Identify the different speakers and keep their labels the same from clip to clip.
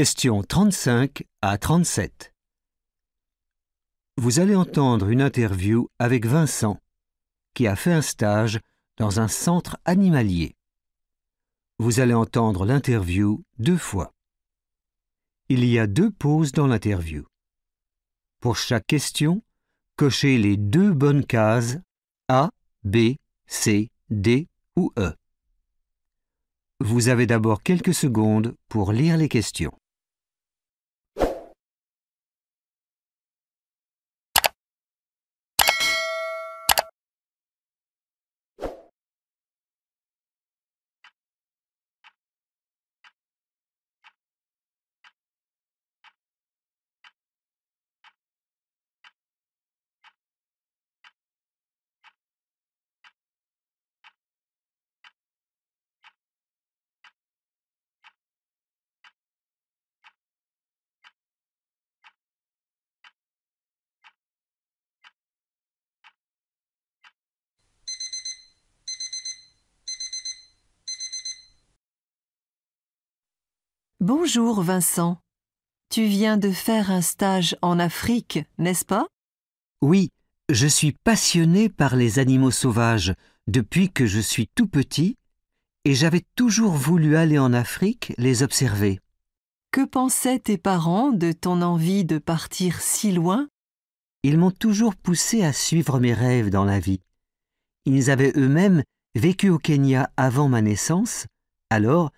Speaker 1: Question 35 à 37. Vous allez entendre une interview avec Vincent, qui a fait un stage dans un centre animalier. Vous allez entendre l'interview deux fois. Il y a deux pauses dans l'interview. Pour chaque question, cochez les deux bonnes cases A, B, C, D ou E. Vous avez d'abord quelques secondes pour lire les questions.
Speaker 2: Bonjour Vincent. Tu viens de faire un stage en Afrique, n'est-ce pas
Speaker 1: Oui, je suis passionné par les animaux sauvages depuis que je suis tout petit et j'avais toujours voulu aller en Afrique les observer. Que pensaient tes parents de ton envie de partir si loin Ils m'ont toujours poussé à suivre mes rêves dans la vie. Ils avaient eux-mêmes vécu au Kenya avant ma naissance, alors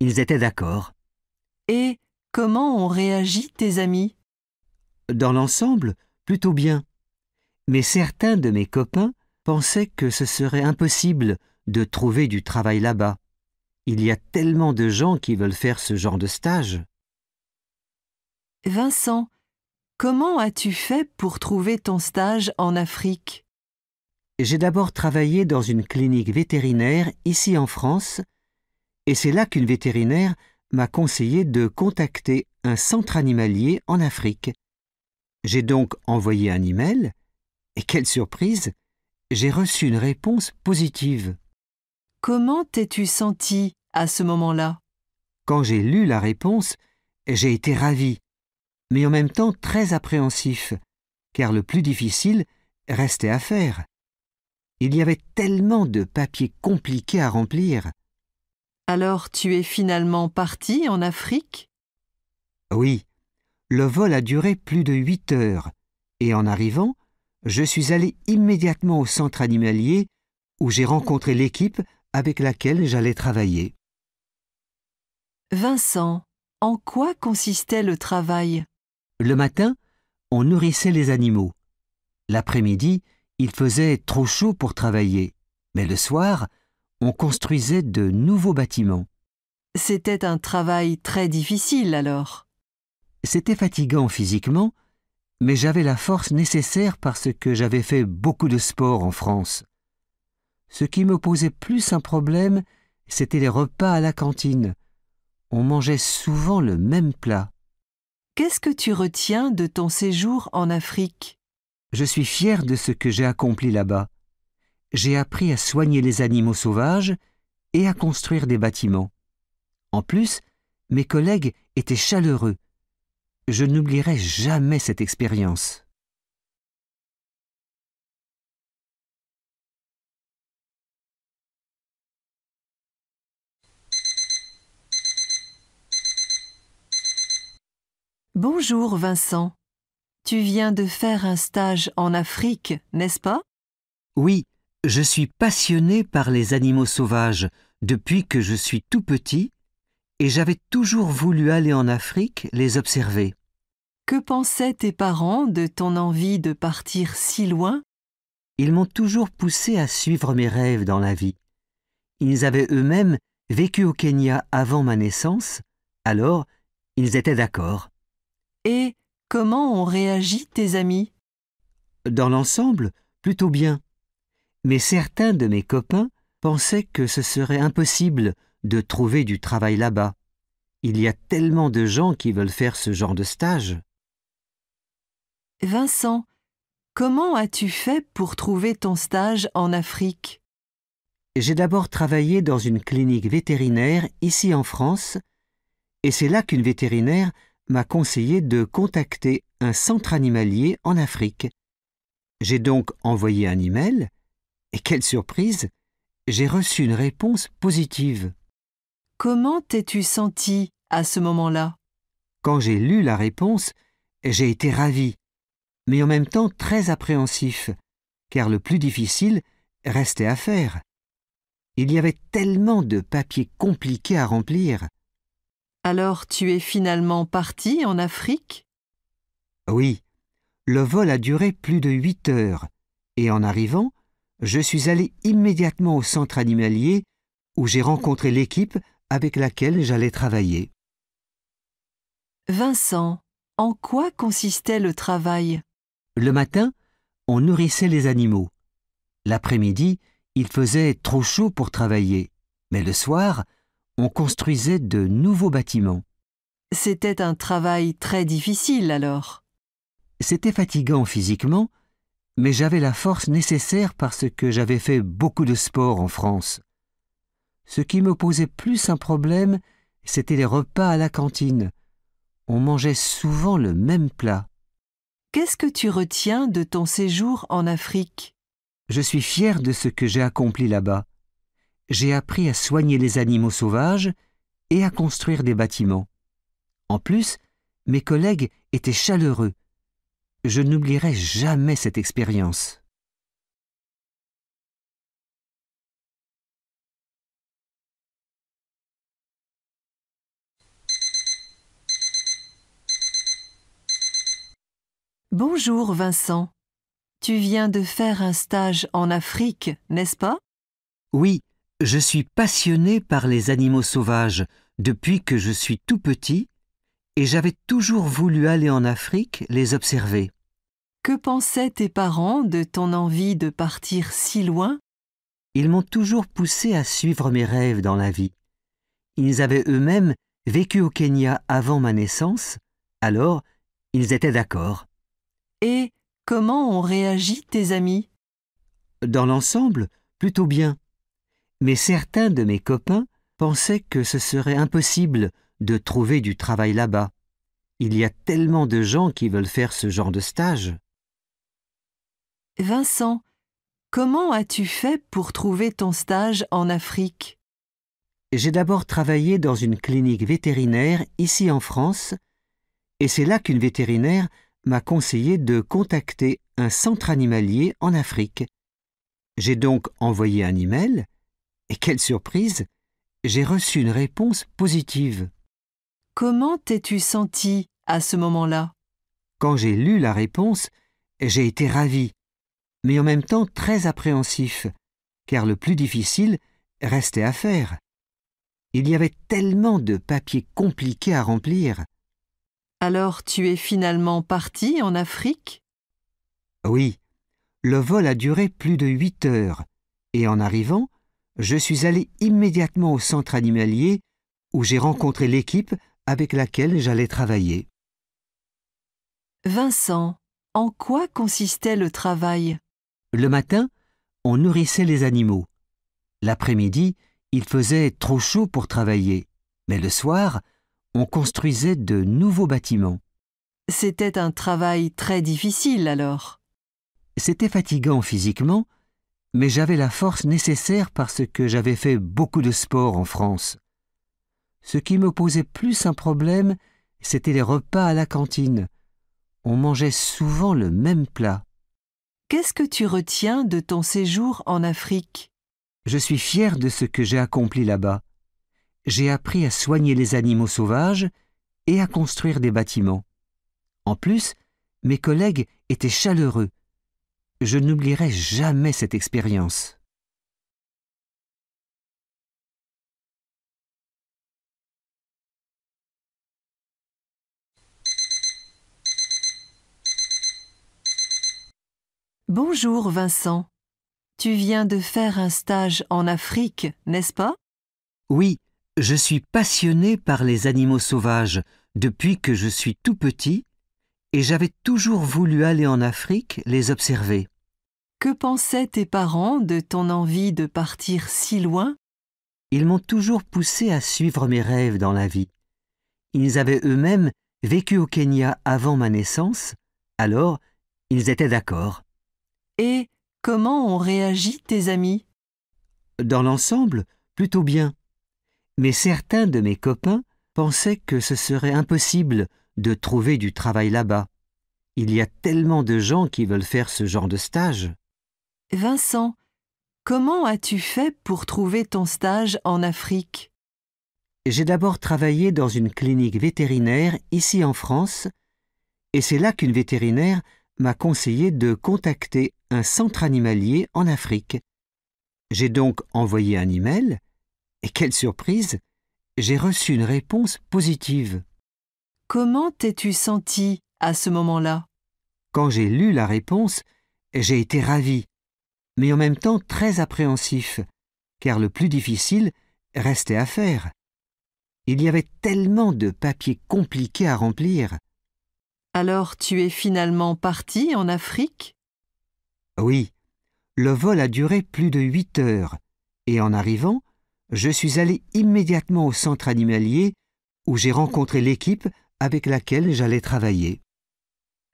Speaker 1: ils étaient d'accord.
Speaker 2: Et comment ont réagi tes
Speaker 1: amis Dans l'ensemble, plutôt bien. Mais certains de mes copains pensaient que ce serait impossible de trouver du travail là-bas. Il y a tellement de gens qui veulent faire ce genre de stage.
Speaker 2: Vincent, comment as-tu fait pour trouver ton stage en Afrique
Speaker 1: J'ai d'abord travaillé dans une clinique vétérinaire ici en France, et c'est là qu'une vétérinaire m'a conseillé de contacter un centre animalier en Afrique. J'ai donc envoyé un email et quelle surprise, j'ai reçu une réponse positive. Comment t'es-tu senti à ce moment-là Quand j'ai lu la réponse, j'ai été ravi, mais en même temps très appréhensif, car le plus difficile restait à faire. Il y avait tellement de papiers compliqués à remplir.
Speaker 2: Alors tu es finalement parti en Afrique
Speaker 1: Oui. Le vol a duré plus de huit heures, et en arrivant, je suis allé immédiatement au centre animalier où j'ai rencontré l'équipe avec laquelle j'allais travailler.
Speaker 2: Vincent, en quoi consistait le travail
Speaker 1: Le matin, on nourrissait les animaux. L'après-midi, il faisait trop chaud pour travailler, mais le soir, on construisait de nouveaux bâtiments.
Speaker 2: C'était un travail très difficile alors.
Speaker 1: C'était fatigant physiquement, mais j'avais la force nécessaire parce que j'avais fait beaucoup de sport en France. Ce qui me posait plus un problème, c'était les repas à la cantine. On mangeait souvent le même plat. Qu'est-ce que tu retiens de ton séjour en Afrique Je suis fier de ce que j'ai accompli là-bas j'ai appris à soigner les animaux sauvages et à construire des bâtiments. En plus, mes collègues étaient chaleureux. Je n'oublierai jamais cette expérience.
Speaker 2: Bonjour Vincent. Tu viens de faire un stage en Afrique, n'est-ce pas
Speaker 1: Oui, je suis passionné par les animaux sauvages depuis que je suis tout petit et j'avais toujours voulu aller en Afrique les observer. Que pensaient tes parents de ton envie de partir si loin Ils m'ont toujours poussé à suivre mes rêves dans la vie. Ils avaient eux-mêmes vécu au Kenya avant ma naissance, alors ils étaient d'accord.
Speaker 2: Et comment ont réagi tes amis
Speaker 1: Dans l'ensemble, plutôt bien mais certains de mes copains pensaient que ce serait impossible de trouver du travail là-bas. Il y a tellement de gens qui veulent faire ce genre de stage. Vincent, comment as-tu fait pour trouver ton stage en Afrique J'ai d'abord travaillé dans une clinique vétérinaire ici en France, et c'est là qu'une vétérinaire m'a conseillé de contacter un centre animalier en Afrique. J'ai donc envoyé un email et quelle surprise J'ai reçu une réponse positive. Comment t'es-tu senti à ce moment-là Quand j'ai lu la réponse, j'ai été ravi, mais en même temps très appréhensif, car le plus difficile restait à faire. Il y avait tellement de papiers compliqués à remplir. Alors tu es finalement parti en Afrique Oui. Le vol a duré plus de huit heures, et en arrivant, je suis allé immédiatement au centre animalier où j'ai rencontré l'équipe avec laquelle j'allais travailler.
Speaker 2: Vincent, en quoi consistait le travail
Speaker 1: Le matin, on nourrissait les animaux. L'après-midi, il faisait trop chaud pour travailler, mais le soir, on construisait de nouveaux bâtiments.
Speaker 2: C'était un travail très difficile alors.
Speaker 1: C'était fatigant physiquement, mais j'avais la force nécessaire parce que j'avais fait beaucoup de sport en France. Ce qui me posait plus un problème, c'était les repas à la cantine. On mangeait souvent le même plat. Qu'est-ce que tu retiens de ton séjour en Afrique Je suis fier de ce que j'ai accompli là-bas. J'ai appris à soigner les animaux sauvages et à construire des bâtiments. En plus, mes collègues étaient chaleureux je n'oublierai jamais cette expérience.
Speaker 2: Bonjour Vincent. Tu viens de faire un stage en Afrique, n'est-ce pas
Speaker 1: Oui, je suis passionné par les animaux sauvages depuis que je suis tout petit et j'avais toujours voulu aller en Afrique les observer.
Speaker 2: Que pensaient tes parents de ton envie de
Speaker 1: partir si loin Ils m'ont toujours poussé à suivre mes rêves dans la vie. Ils avaient eux-mêmes vécu au Kenya avant ma naissance, alors ils étaient d'accord.
Speaker 2: Et comment ont réagi tes amis
Speaker 1: Dans l'ensemble, plutôt bien. Mais certains de mes copains pensaient que ce serait impossible de trouver du travail là-bas. Il y a tellement de gens qui veulent faire ce genre de stage. Vincent,
Speaker 2: comment as-tu fait pour trouver ton stage en Afrique
Speaker 1: J'ai d'abord travaillé dans une clinique vétérinaire ici en France, et c'est là qu'une vétérinaire m'a conseillé de contacter un centre animalier en Afrique. J'ai donc envoyé un email, et quelle surprise, j'ai reçu une réponse positive. Comment t'es-tu senti à ce moment-là Quand j'ai lu la réponse, j'ai été ravie mais en même temps très appréhensif, car le plus difficile restait à faire. Il y avait tellement de papiers compliqués à remplir. Alors tu es finalement parti en Afrique Oui. Le vol a duré plus de huit heures, et en arrivant, je suis allé immédiatement au centre animalier où j'ai rencontré l'équipe avec laquelle j'allais travailler.
Speaker 2: Vincent, en quoi consistait le travail
Speaker 1: le matin, on nourrissait les animaux. L'après-midi, il faisait trop chaud pour travailler. Mais le soir, on construisait de nouveaux bâtiments.
Speaker 2: C'était un travail très difficile alors.
Speaker 1: C'était fatigant physiquement, mais j'avais la force nécessaire parce que j'avais fait beaucoup de sport en France. Ce qui me posait plus un problème, c'était les repas à la cantine. On mangeait souvent le même plat. Qu'est-ce que tu retiens de ton séjour en Afrique Je suis fier de ce que j'ai accompli là-bas. J'ai appris à soigner les animaux sauvages et à construire des bâtiments. En plus, mes collègues étaient chaleureux. Je n'oublierai jamais cette expérience.
Speaker 2: Bonjour Vincent. Tu viens de faire un stage en Afrique, n'est-ce pas
Speaker 1: Oui, je suis passionné par les animaux sauvages depuis que je suis tout petit et j'avais toujours voulu aller en Afrique les observer. Que pensaient tes parents de ton envie de partir si loin Ils m'ont toujours poussé à suivre mes rêves dans la vie. Ils avaient eux-mêmes vécu au Kenya avant ma naissance, alors ils étaient d'accord.
Speaker 2: Et comment ont réagi tes amis
Speaker 1: Dans l'ensemble, plutôt bien. Mais certains de mes copains pensaient que ce serait impossible de trouver du travail là-bas. Il y a tellement de gens qui veulent faire ce genre de stage.
Speaker 2: Vincent, comment as-tu fait pour trouver ton stage en Afrique
Speaker 1: J'ai d'abord travaillé dans une clinique vétérinaire ici en France, et c'est là qu'une vétérinaire m'a conseillé de contacter un centre animalier en Afrique. J'ai donc envoyé un email, et quelle surprise, j'ai reçu une réponse positive. Comment t'es-tu senti à ce moment-là Quand j'ai lu la réponse, j'ai été ravi, mais en même temps très appréhensif, car le plus difficile restait à faire. Il y avait tellement de papiers compliqués à remplir.
Speaker 2: Alors tu es finalement parti en Afrique
Speaker 1: Oui. Le vol a duré plus de huit heures, et en arrivant, je suis allé immédiatement au centre animalier où j'ai rencontré l'équipe avec laquelle j'allais travailler.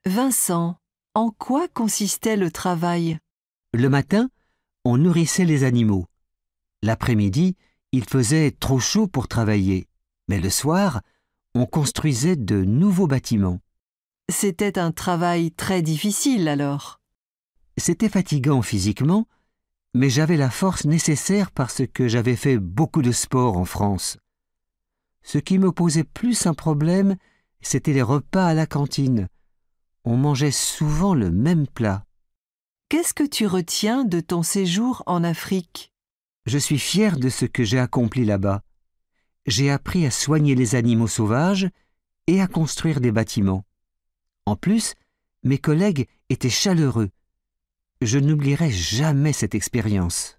Speaker 2: Vincent, en quoi consistait le travail
Speaker 1: Le matin, on nourrissait les animaux. L'après-midi, il faisait trop chaud pour travailler, mais le soir, on construisait de nouveaux bâtiments.
Speaker 2: C'était un travail très difficile alors.
Speaker 1: C'était fatigant physiquement, mais j'avais la force nécessaire parce que j'avais fait beaucoup de sport en France. Ce qui me posait plus un problème, c'était les repas à la cantine. On mangeait souvent le même plat. Qu'est-ce que tu retiens de ton séjour en Afrique Je suis fier de ce que j'ai accompli là-bas. J'ai appris à soigner les animaux sauvages et à construire des bâtiments. En plus, mes collègues étaient chaleureux. Je n'oublierai jamais cette expérience.